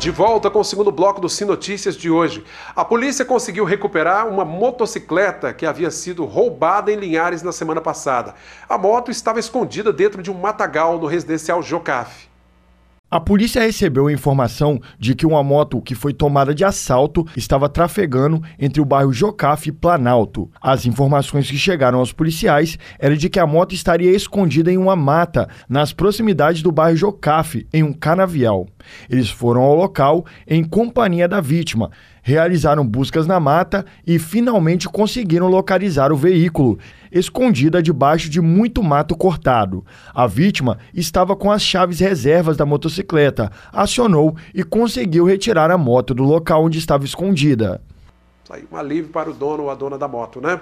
De volta com o segundo bloco do Sim Notícias de hoje. A polícia conseguiu recuperar uma motocicleta que havia sido roubada em Linhares na semana passada. A moto estava escondida dentro de um matagal no residencial Jocafe. A polícia recebeu a informação de que uma moto que foi tomada de assalto estava trafegando entre o bairro Jocafe e Planalto. As informações que chegaram aos policiais era de que a moto estaria escondida em uma mata nas proximidades do bairro Jocafe, em um canavial. Eles foram ao local em companhia da vítima realizaram buscas na mata e finalmente conseguiram localizar o veículo, escondida debaixo de muito mato cortado. A vítima estava com as chaves reservas da motocicleta, acionou e conseguiu retirar a moto do local onde estava escondida. Saiu tá um alívio para o dono ou a dona da moto, né?